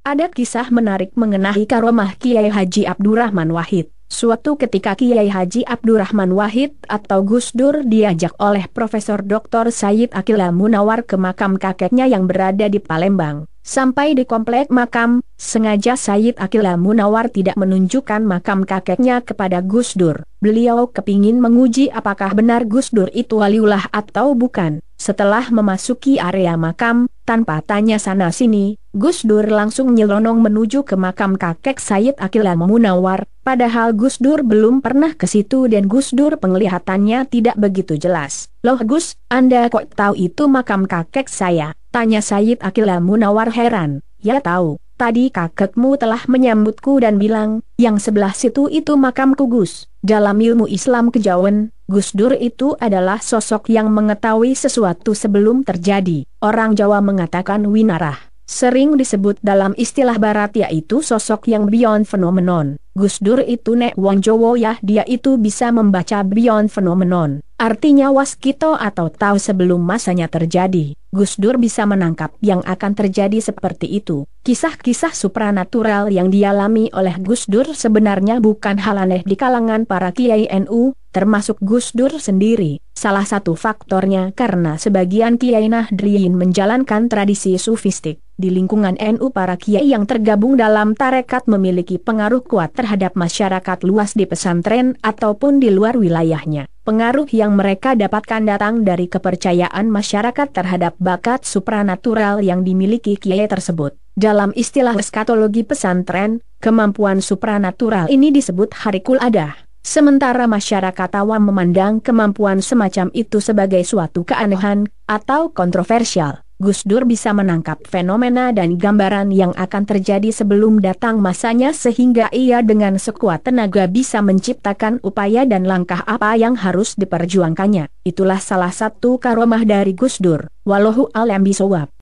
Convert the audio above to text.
Ada kisah menarik mengenai karomah Kiai Haji Abdurrahman Wahid. Suatu ketika Kiai Haji Abdurrahman Wahid atau Gus Dur diajak oleh Profesor Dr. Said Akila Munawar ke makam kakeknya yang berada di Palembang. Sampai di komplek makam, sengaja Said Akila Munawar tidak menunjukkan makam kakeknya kepada Gus Dur. Beliau kepingin menguji apakah benar Gus Dur itu waliullah atau bukan. Setelah memasuki area makam, tanpa tanya sana-sini, Gus Dur langsung nyelonong menuju ke makam kakek Sayyid Akilah Munawar, padahal Gus Dur belum pernah ke situ dan Gus Dur penglihatannya tidak begitu jelas. Loh Gus, Anda kok tahu itu makam kakek saya? Tanya Sayyid Akilah Munawar heran. Ya tahu, tadi kakekmu telah menyambutku dan bilang, yang sebelah situ itu makamku Gus. Dalam ilmu Islam kejawen, Gus Dur itu adalah sosok yang mengetahui sesuatu sebelum terjadi. Orang Jawa mengatakan winarah. Sering disebut dalam istilah barat yaitu sosok yang beyond phenomenon. Gus Dur itu nek wong Jowo ya dia itu bisa membaca beyond phenomenon. Artinya waskito atau tahu sebelum masanya terjadi. Gus Dur bisa menangkap yang akan terjadi seperti itu. Kisah-kisah supranatural yang dialami oleh Gus Dur sebenarnya bukan hal aneh di kalangan para kiai NU, termasuk Gus Dur sendiri, salah satu faktornya karena sebagian Kiai Nahdliyin menjalankan tradisi sufistik, di lingkungan NU para Kiai yang tergabung dalam tarekat memiliki pengaruh kuat terhadap masyarakat luas di pesantren ataupun di luar wilayahnya. Pengaruh yang mereka dapatkan datang dari kepercayaan masyarakat terhadap bakat supranatural yang dimiliki kiai tersebut. Dalam istilah eskatologi pesantren, kemampuan supranatural ini disebut harikul adah. Sementara masyarakat awam memandang kemampuan semacam itu sebagai suatu keanehan atau kontroversial, Gus Dur bisa menangkap fenomena dan gambaran yang akan terjadi sebelum datang masanya sehingga ia dengan sekuat tenaga bisa menciptakan upaya dan langkah apa yang harus diperjuangkannya. Itulah salah satu karomah dari Gus Dur, walahu alam bisawab.